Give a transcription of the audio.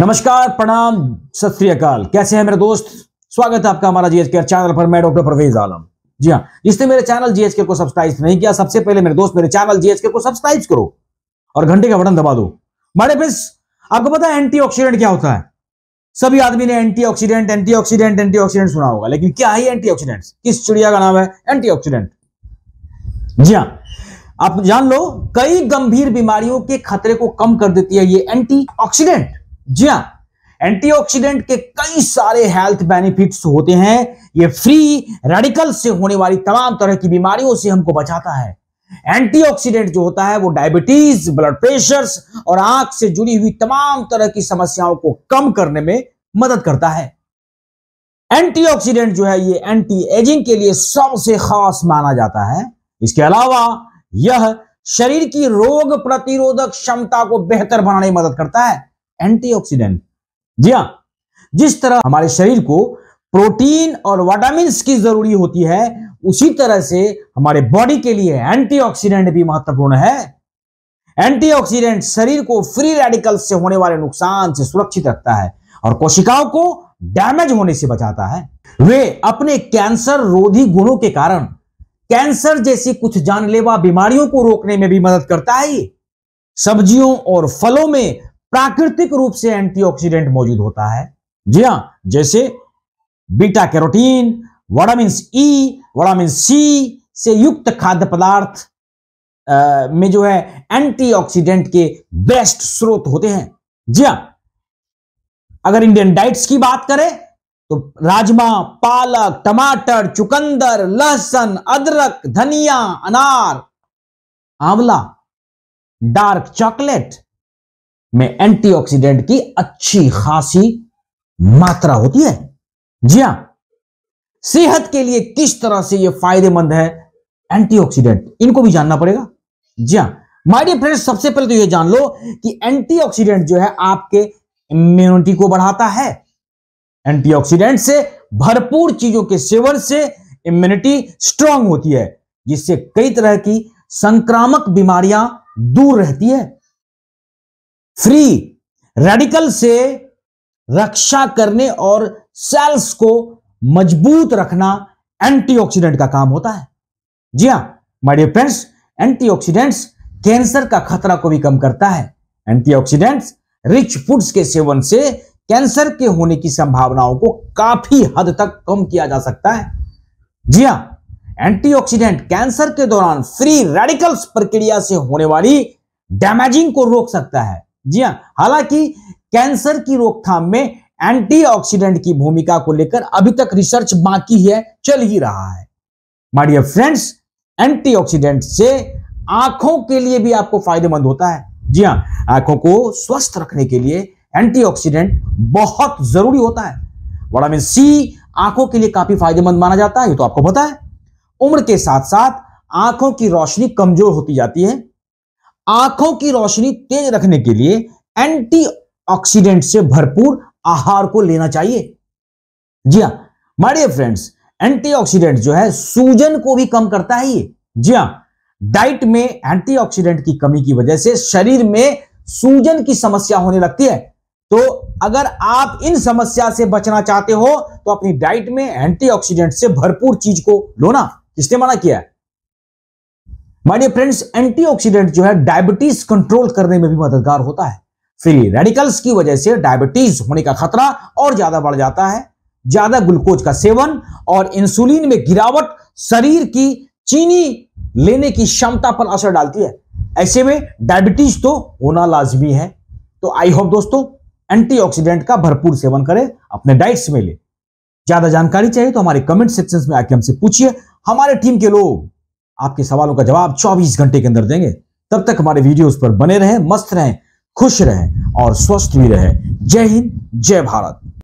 नमस्कार प्रणाम सत कैसे हैं मेरे दोस्त स्वागत है आपका हमारा जीएच केयर चैनल पर मैं डॉक्टर परवेज आलम जी हाँ जिसने मेरे चैनल जीएच को सब्सक्राइब नहीं किया सबसे पहले मेरे दोस्त मेरे चैनल जीएच को सब्सक्राइब करो और घंटे का बटन दबा दो मारे पिस आपको पता है एंटीऑक्सीडेंट क्या होता है सभी आदमी ने एंटीऑक्सीडेंट एंटीऑक्सीडेंट एंटीऑक्सीडेंट सुना होगा लेकिन क्या है एंटीऑक्सीडेंट किस चिड़िया का नाम है एंटीऑक्सीडेंट जी हाँ आप जान लो कई गंभीर बीमारियों के खतरे को कम कर देती है ये एंटीऑक्सीडेंट जी हाँ एंटीऑक्सीडेंट के कई सारे हेल्थ बेनिफिट्स होते हैं ये फ्री रेडिकल से होने वाली तमाम तरह की बीमारियों से हमको बचाता है एंटीऑक्सीडेंट जो होता है वो डायबिटीज ब्लड प्रेशर और आंख से जुड़ी हुई तमाम तरह की समस्याओं को कम करने में मदद करता है एंटीऑक्सीडेंट जो है ये एंटी एजिंग के लिए सबसे खास माना जाता है इसके अलावा यह शरीर की रोग प्रतिरोधक क्षमता को बेहतर बनाने में मदद करता है एंटीऑक्सीडेंट जी हाँ जिस तरह हमारे शरीर को प्रोटीन और वाटामिन की जरूरी होती है उसी तरह से हमारे बॉडी के लिए एंटीऑक्सीडेंट भी महत्वपूर्ण है एंटीऑक्सीडेंट शरीर को फ्री रेडिकल से होने वाले नुकसान से सुरक्षित रखता है और कोशिकाओं को डैमेज होने से बचाता है वे अपने कैंसर रोधी गुणों के कारण कैंसर जैसी कुछ जानलेवा बीमारियों को रोकने में भी मदद करता है सब्जियों और फलों में प्राकृतिक रूप से एंटीऑक्सीडेंट मौजूद होता है जी हाँ जैसे बीटा कैरोटीन वाडामिन ई वाडामिन सी से युक्त खाद्य पदार्थ में जो है एंटीऑक्सीडेंट के बेस्ट स्रोत होते हैं जी हां अगर इंडियन डाइट्स की बात करें तो राजमा पालक टमाटर चुकंदर लहसुन अदरक धनिया अनार आंवला डार्क चॉकलेट में एंटीऑक्सीडेंट की अच्छी खासी मात्रा होती है जी हां सेहत के लिए किस तरह से ये फायदेमंद है एंटीऑक्सीडेंट इनको भी जानना पड़ेगा जी हां माइडियर फ्रेंड्स सबसे पहले तो ये जान लो कि एंटीऑक्सीडेंट जो है आपके इम्यूनिटी को बढ़ाता है एंटीऑक्सीडेंट से भरपूर चीजों के सेवन से इम्यूनिटी स्ट्रांग होती है जिससे कई तरह की संक्रामक बीमारियां दूर रहती है फ्री रेडिकल से रक्षा करने और सेल्स को मजबूत रखना एंटीऑक्सीडेंट का काम होता है जी हां माइडियर फ्रेंड्स एंटीऑक्सीडेंट्स कैंसर का खतरा को भी कम करता है एंटीऑक्सीडेंट्स रिच फूड्स के सेवन से कैंसर के होने की संभावनाओं को काफी हद तक कम किया जा सकता है जी हां एंटीऑक्सीडेंट कैंसर के दौरान फ्री रेडिकल्स प्रक्रिया से होने वाली डैमेजिंग को रोक सकता है जी हाँ हालांकि कैंसर की रोकथाम में एंटीऑक्सीडेंट की भूमिका को लेकर अभी तक रिसर्च बाकी है चल ही रहा है माडियर फ्रेंड्स एंटीऑक्सीडेंट से आंखों के लिए भी आपको फायदेमंद होता है जी हाँ आंखों को स्वस्थ रखने के लिए एंटीऑक्सीडेंट बहुत जरूरी होता है वाइटामिन सी आंखों के लिए काफी फायदेमंद माना जाता है ये तो आपको पता है उम्र के साथ साथ आंखों की रोशनी कमजोर होती जाती है आंखों की रोशनी तेज रखने के लिए एंटीऑक्सीडेंट से भरपूर आहार को लेना चाहिए जी हाँ मारे फ्रेंड्स एंटीऑक्सीडेंट जो है सूजन को भी कम करता है ये जी हाँ डाइट में एंटीऑक्सीडेंट की कमी की वजह से शरीर में सूजन की समस्या होने लगती है तो अगर आप इन समस्या से बचना चाहते हो तो अपनी डाइट में एंटीऑक्सीडेंट से भरपूर चीज को लोना किसने मना किया है माय फ्रेंड्स एंटीऑक्सीडेंट जो है डायबिटीज कंट्रोल करने में भी मददगार होता है फ्री रेडिकल्स की वजह से डायबिटीज होने का खतरा और ज्यादा बढ़ जाता है ज्यादा ग्लूकोज का सेवन और इंसुलिन में गिरावट शरीर की चीनी लेने की क्षमता पर असर डालती है ऐसे में डायबिटीज तो होना लाजमी है तो आई होप दोस्तों एंटीऑक्सीडेंट का भरपूर सेवन करें अपने डाइट्स में ले ज्यादा जानकारी चाहिए तो हमारे कमेंट सेक्शन में आके हमसे पूछिए हमारे टीम के लोग आपके सवालों का जवाब 24 घंटे के अंदर देंगे तब तक हमारे वीडियोस पर बने रहें मस्त रहें खुश रहें और स्वस्थ भी रहें जय हिंद जय भारत